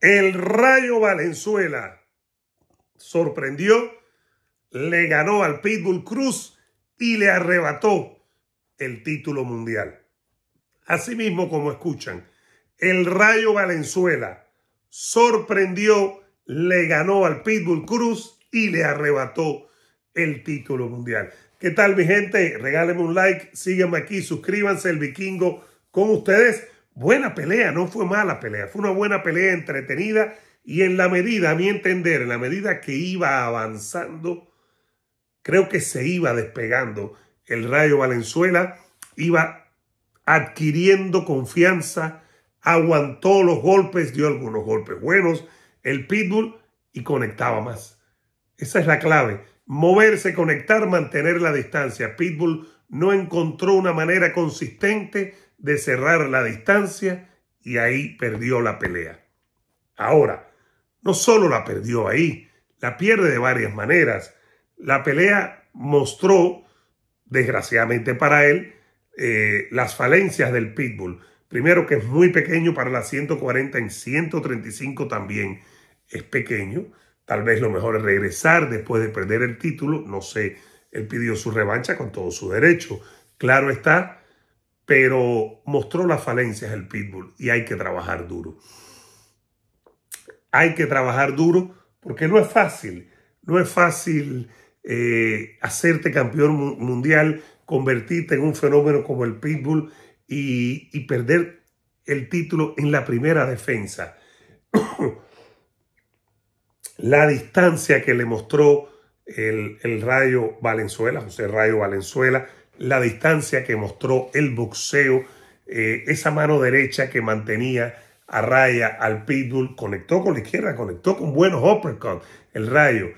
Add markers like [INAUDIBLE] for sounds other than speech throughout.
El Rayo Valenzuela sorprendió, le ganó al Pitbull Cruz y le arrebató el título mundial. Asimismo, como escuchan, el Rayo Valenzuela sorprendió, le ganó al Pitbull Cruz y le arrebató el título mundial. ¿Qué tal mi gente? Regálenme un like, síganme aquí, suscríbanse, el vikingo con ustedes buena pelea, no fue mala pelea, fue una buena pelea entretenida y en la medida, a mi entender, en la medida que iba avanzando, creo que se iba despegando el Rayo Valenzuela, iba adquiriendo confianza, aguantó los golpes, dio algunos golpes buenos, el pitbull y conectaba más. Esa es la clave. Moverse, conectar, mantener la distancia. Pitbull no encontró una manera consistente de cerrar la distancia y ahí perdió la pelea. Ahora, no solo la perdió ahí, la pierde de varias maneras. La pelea mostró, desgraciadamente para él, eh, las falencias del pitbull. Primero que es muy pequeño para la 140 en 135 también es pequeño. Tal vez lo mejor es regresar después de perder el título. No sé, él pidió su revancha con todo su derecho. Claro está pero mostró las falencias el pitbull y hay que trabajar duro. Hay que trabajar duro porque no es fácil, no es fácil eh, hacerte campeón mundial, convertirte en un fenómeno como el pitbull y, perder el título en la primera defensa. [COUGHS] la distancia que le mostró el, el Rayo Valenzuela, José Rayo Valenzuela, la distancia que mostró el boxeo, eh, esa mano derecha que mantenía a raya al pitbull, conectó con la izquierda, conectó con buenos uppercuts, el rayo.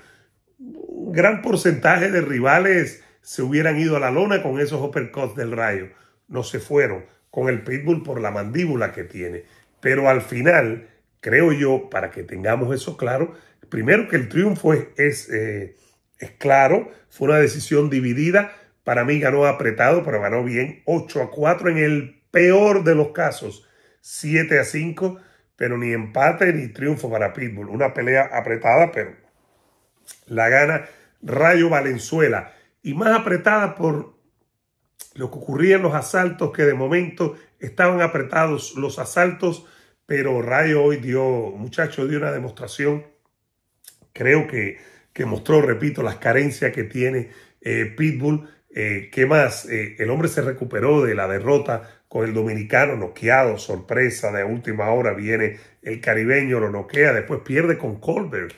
Un gran porcentaje de rivales se hubieran ido a la lona con esos uppercuts del rayo. No se fueron con el pitbull por la mandíbula que tiene. Pero al final, creo yo, para que tengamos eso claro, primero que el triunfo es eh, claro, fue una decisión dividida para mí ganó apretado, pero ganó bien. 8 a 4 en el peor de los casos. 7 a 5, pero ni empate ni triunfo para Pitbull. Una pelea apretada, pero la gana Rayo Valenzuela. Y más apretada por lo que ocurría en los asaltos, que de momento estaban apretados los asaltos, pero Rayo hoy dio, muchacho, dio una demostración. Creo que, mostró, repito, las carencias que tiene eh, Pitbull eh, ¿Qué más? Eh, el hombre se recuperó de la derrota con el dominicano noqueado, sorpresa, de última hora viene el caribeño, lo noquea, después pierde con Colbert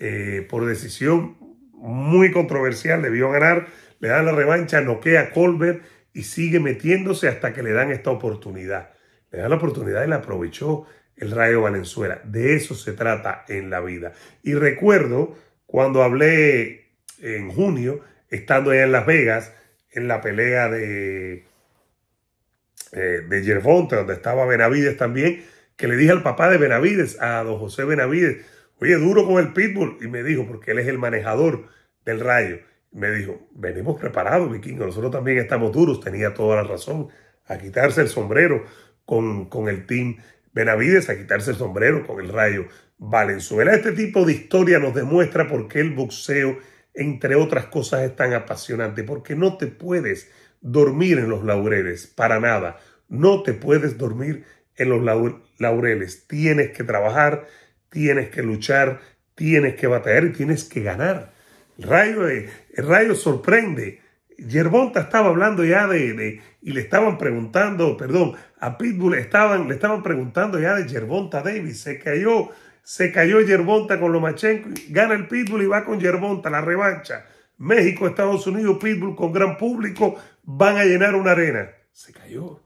eh, por decisión muy controversial, debió ganar, le dan la revancha, noquea a Colbert y sigue metiéndose hasta que le dan esta oportunidad. Le dan la oportunidad y la aprovechó el Rayo Valenzuela. De eso se trata en la vida. Y recuerdo cuando hablé en junio, estando allá en Las Vegas, en la pelea de, eh, de Gervonta, donde estaba Benavides también, que le dije al papá de Benavides, a don José Benavides, oye, duro con el pitbull. Y me dijo, porque él es el manejador del rayo. me dijo, venimos preparados, vikingo, nosotros también estamos duros. Tenía toda la razón a quitarse el sombrero con, con el team Benavides, a quitarse el sombrero con el rayo. Valenzuela, este tipo de historia nos demuestra por qué el boxeo entre otras cosas, es tan apasionante porque no te puedes dormir en los laureles, para nada. No te puedes dormir en los laureles. Tienes que trabajar, tienes que luchar, tienes que batallar y tienes que ganar. El rayo, eh, el rayo sorprende. Yerbonta estaba hablando ya de, de, y le estaban preguntando, perdón, a Pitbull estaban, le estaban preguntando ya de Yerbonta Davis, se cayó se cayó Yerbonta con Lomachenko. Gana el Pitbull y va con Yerbonta, la revancha. México, Estados Unidos, Pitbull con gran público. Van a llenar una arena. Se cayó.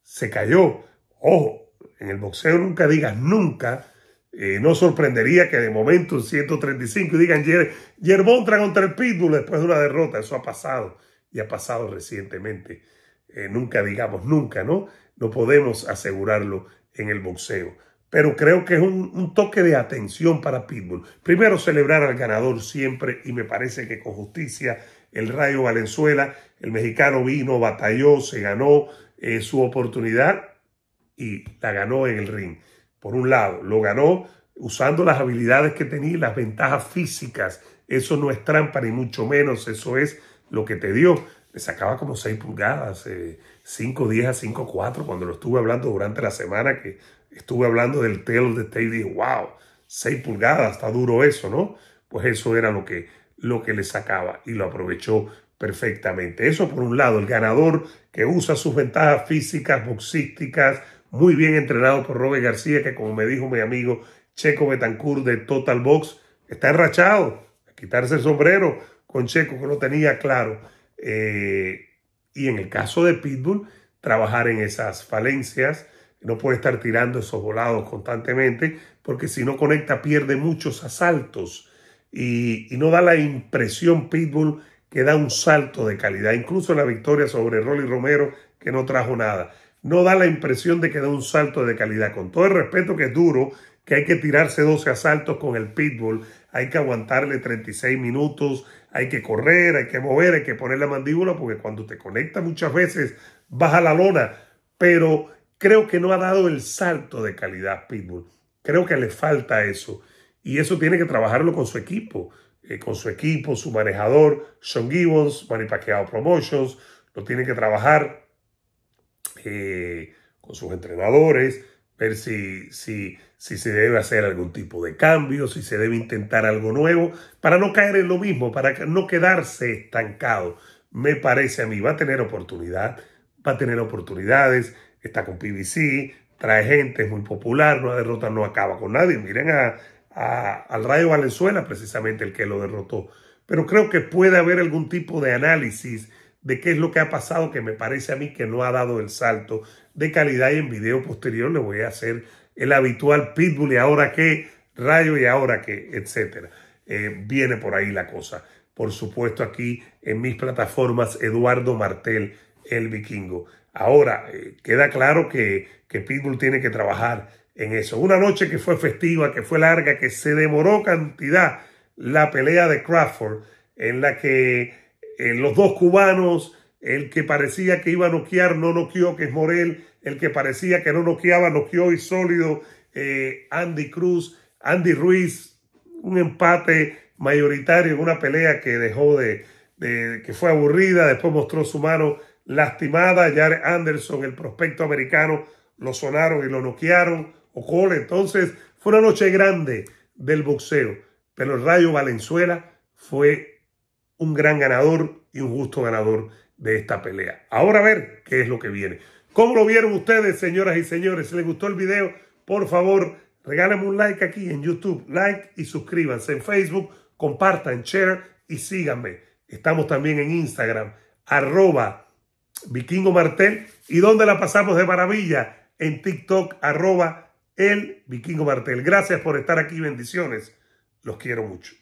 Se cayó. Ojo, en el boxeo nunca digas nunca. Eh, no sorprendería que de momento en 135 digan Yerbonta contra el Pitbull después de una derrota. Eso ha pasado y ha pasado recientemente. Eh, nunca digamos nunca, ¿no? No podemos asegurarlo en el boxeo pero creo que es un, toque de atención para Pitbull. Primero, celebrar al ganador siempre, y me parece que con justicia, el Rayo Valenzuela, el mexicano vino, batalló, se ganó eh, su oportunidad y la ganó en el ring. Por un lado, lo ganó usando las habilidades que tenía, las ventajas físicas. Eso no es trampa, ni mucho menos, eso es lo que te dio. Le sacaba como 6 pulgadas. Eh, 5.10 a 4 cuando lo estuve hablando durante la semana que estuve hablando del tail de the este, dije, wow, 6 pulgadas, está duro eso, ¿no? Pues eso era lo que, lo que le sacaba y lo aprovechó perfectamente. Eso por un lado, el ganador que usa sus ventajas físicas, boxísticas, muy bien entrenado por Robert García, que como me dijo mi amigo Checo Betancourt de Total Box, está enrachado, a quitarse el sombrero con Checo que lo tenía claro. Eh, y en el caso de Pitbull, trabajar en esas falencias. No puede estar tirando esos volados constantemente porque si no conecta pierde muchos asaltos y, no da la impresión Pitbull que da un salto de calidad. Incluso la victoria sobre Rolly Romero que no trajo nada. No da la impresión de que da un salto de calidad. Con todo el respeto que es duro, que hay que tirarse 12 asaltos con el Pitbull, hay que aguantarle 36 minutos, hay que correr, hay que mover, hay que poner la mandíbula, porque cuando te conecta muchas veces baja la lona, pero creo que no ha dado el salto de calidad Pitbull. Creo que le falta eso. Y eso tiene que trabajarlo con su equipo, eh, con su equipo, su manejador, Sean Gibbons, Manny Promotions, lo tiene que trabajar eh, con sus entrenadores, ver si, si, si se debe hacer algún tipo de cambio, si se debe intentar algo nuevo, para no caer en lo mismo, para no quedarse estancado. Me parece a mí, va a tener oportunidad, va a tener oportunidades, está con PBC, trae gente, es muy popular, ha derrota no acaba con nadie. Miren al Radio Valenzuela, precisamente el que lo derrotó. Pero creo que puede haber algún tipo de análisis de qué es lo que ha pasado, que me parece a mí que no ha dado el salto de calidad y en video posterior le voy a hacer el habitual pitbull y ahora qué, rayo y ahora qué, etcétera. Eh, viene por ahí la cosa. Por supuesto aquí en mis plataformas Eduardo Martel, el vikingo. Ahora, eh, queda claro que, que Pitbull tiene que trabajar en eso. Una noche que fue festiva, que fue larga, que se demoró cantidad la pelea de Crawford, en la que eh, los dos cubanos el que parecía que iba a noquear no noqueó, que es Morel. El que parecía que no noqueaba, noqueó y sólido. Eh, Andy Cruz, Andy Ruiz, un empate mayoritario en una pelea que dejó de, que fue aburrida. Después mostró su mano lastimada. Jared Anderson, el prospecto americano, lo sonaron y lo noquearon. Ocole. Entonces, fue una noche grande del boxeo. Pero el Rayo Valenzuela fue un gran ganador y un justo ganador de esta pelea. Ahora a ver qué es lo que viene. ¿Cómo lo vieron ustedes, señoras y señores? Si les gustó el video, por favor, regálenme un like aquí en YouTube, like y suscríbanse en Facebook, compartan, share y síganme. Estamos también en Instagram, arroba vikingo martel y donde la pasamos de maravilla en TikTok, arroba el vikingo martel. Gracias por estar aquí, bendiciones. Los quiero mucho.